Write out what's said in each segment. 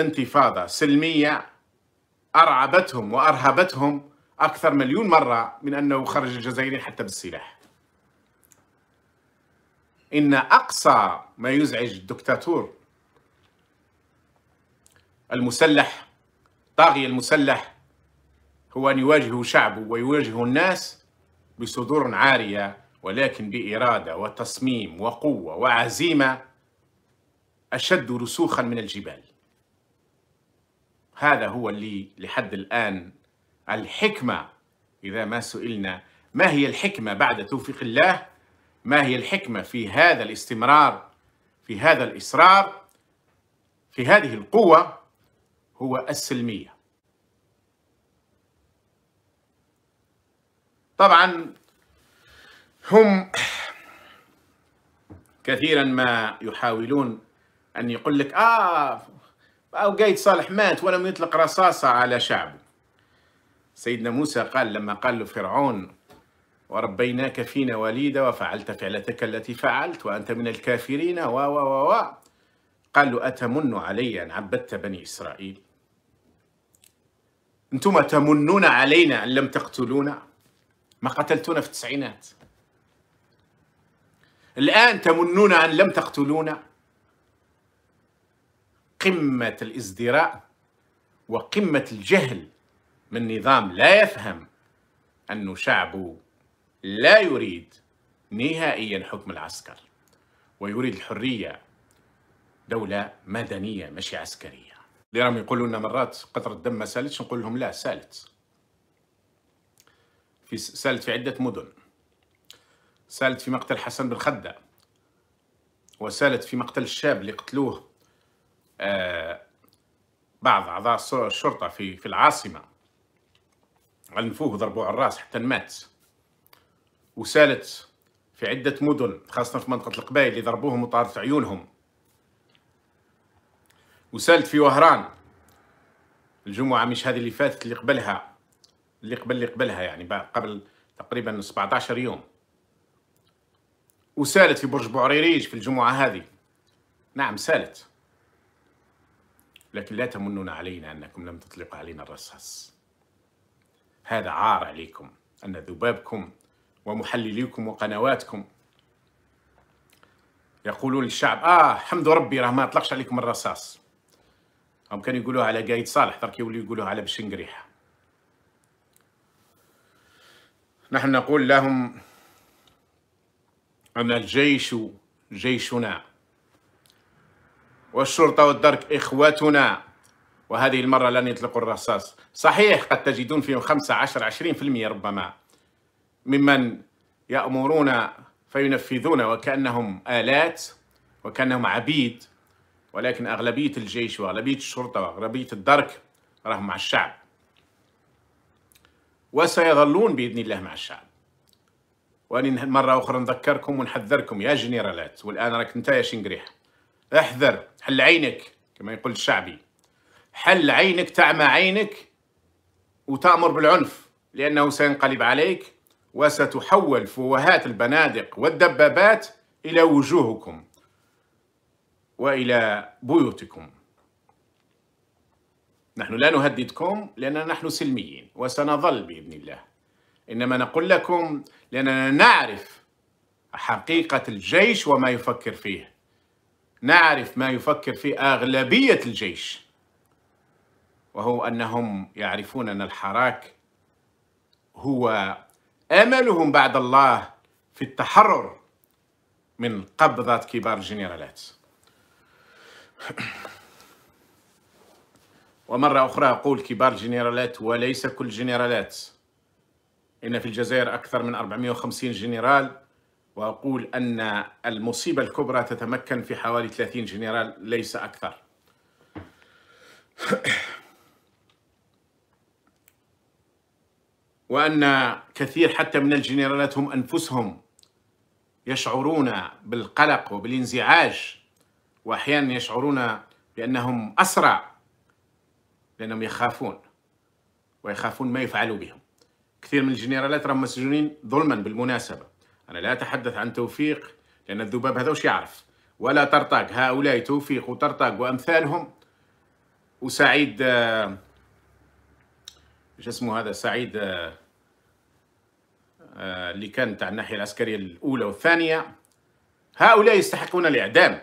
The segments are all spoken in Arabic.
انتفاضة سلمية أرعبتهم وأرهبتهم أكثر مليون مرة من أنه خرج الجزائريين حتى بالسلاح إن أقصى ما يزعج الدكتاتور المسلح طاغي المسلح هو أن يواجه شعبه ويواجه الناس بصدور عارية ولكن بإرادة وتصميم وقوة وعزيمة أشد رسوخا من الجبال هذا هو اللي لحد الآن الحكمة إذا ما سئلنا ما هي الحكمة بعد توفيق الله ما هي الحكمة في هذا الاستمرار في هذا الإصرار في هذه القوة هو السلمية طبعا هم كثيرا ما يحاولون أن يقول لك آه أو قايد صالح مات ولم يطلق رصاصة على شعبه سيدنا موسى قال لما قال له فرعون وربيناك فينا وليدا وفعلت فعلتك التي فعلت وأنت من الكافرين و و و و قال له أتمن علي أن عبدت بني إسرائيل أنتم تمنون علينا أن لم تقتلونا ما قتلتونا في التسعينات الآن تمنون أن لم تقتلونا قمة الازدراء وقمة الجهل من نظام لا يفهم أن شعبه لا يريد نهائيا حكم العسكر ويريد الحرية دولة مدنية مش عسكرية اللي راهم يقولوا لنا مرات قطرة الدم ما سالتش نقول لهم لا سالت في سالت في عدة مدن سالت في مقتل حسن بن خدة وسالت في مقتل الشاب اللي قتلوه آه، بعض أعضاء الشرطة في في العاصمة عنفوه وضربوه على الراس حتى مات وسالت في عدة مدن خاصة في منطقة القبائل اللي ضربوهم وطارت عيونهم وسالت في وهران الجمعة مش هذه اللي فاتت اللي قبلها اللي قبل اللي قبلها يعني قبل تقريبا 17 يوم وسالت في برج بوعريريج في الجمعة هذه نعم سالت لكن لا تمنون علينا أنكم لم تطلقوا علينا الرصاص هذا عار عليكم أن ذبابكم ومحلليكم وقنواتكم يقولون للشعب آه حمد ربي راه ما أطلقش عليكم الرصاص هم كانوا يقولوها على قايد صالح درك يوليو يقولوها على بشنقريحة نحن نقول لهم أن الجيش جيشنا والشرطة والدرك إخوتنا وهذه المرة لن يطلقوا الرصاص صحيح قد تجدون فيهم خمسة عشرين في المئة ربما ممن يأمرون فينفذون وكأنهم آلات وكأنهم عبيد ولكن أغلبية الجيش وأغلبية الشرطة وأغلبية الدرك راهم مع الشعب وسيظلون بإذن الله مع الشعب وأنا مرة أخرى نذكركم ونحذركم يا جنرالات والآن راك أنت يا احذر حل عينك كما يقول الشعبي حل عينك تعمى عينك وتأمر بالعنف لأنه سينقلب عليك وستحول فوهات البنادق والدبابات إلى وجوهكم وإلى بيوتكم نحن لا نهددكم لأننا نحن سلميين وسنظل بإذن الله إنما نقول لكم لأننا نعرف حقيقة الجيش وما يفكر فيه نعرف ما يفكر فيه اغلبيه الجيش وهو انهم يعرفون ان الحراك هو املهم بعد الله في التحرر من قبضه كبار الجنرالات ومرة أخرى أقول كبار الجنرالات وليس كل الجنرالات إن في الجزائر أكثر من 450 جنرال وأقول أن المصيبة الكبرى تتمكن في حوالي 30 جنرال ليس أكثر وأن كثير حتى من الجنرالات هم أنفسهم يشعرون بالقلق وبالانزعاج وأحيانا يشعرون بأنهم أسرع لأنهم يخافون ويخافون ما يفعلوا بهم كثير من الجنرالات راهم مسجونين ظلما بالمناسبة أنا لا أتحدث عن توفيق لأن الذباب هذا وش يعرف ولا ترتاق هؤلاء توفيق وترتاق وأمثالهم وسعيد آه، ايش اسمه هذا سعيد آه، آه، اللي كان تاع الناحية العسكرية الأولى والثانية هؤلاء يستحقون الإعدام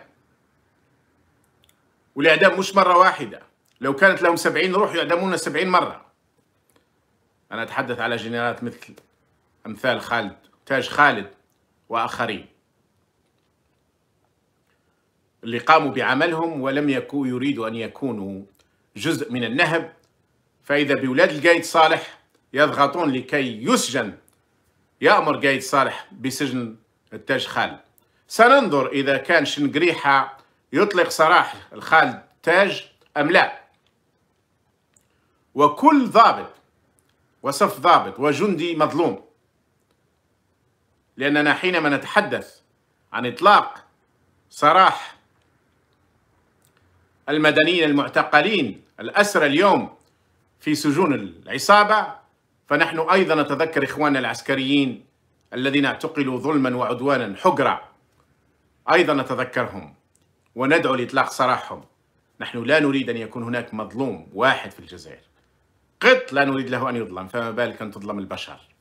والإعدام مش مرة واحدة لو كانت لهم سبعين روح يعدمون سبعين مرة أنا أتحدث على جنرالات مثل أمثال خالد تاج خالد وآخرين اللي قاموا بعملهم ولم يكونوا يريدوا أن يكونوا جزء من النهب فإذا بولاد القايد صالح يضغطون لكي يسجن يأمر قايد صالح بسجن التاج خالد سننظر إذا كان شنقريحة يطلق سراح الخالد تاج أم لا وكل ضابط وصف ضابط وجندي مظلوم لأننا حينما نتحدث عن إطلاق سراح المدنيين المعتقلين الأسرى اليوم في سجون العصابة فنحن أيضا نتذكر إخواننا العسكريين الذين اعتقلوا ظلما وعدوانا حقرا أيضا نتذكرهم وندعو لإطلاق سراحهم نحن لا نريد أن يكون هناك مظلوم واحد في الجزائر قط لا نريد له أن يظلم فما بالك أن تظلم البشر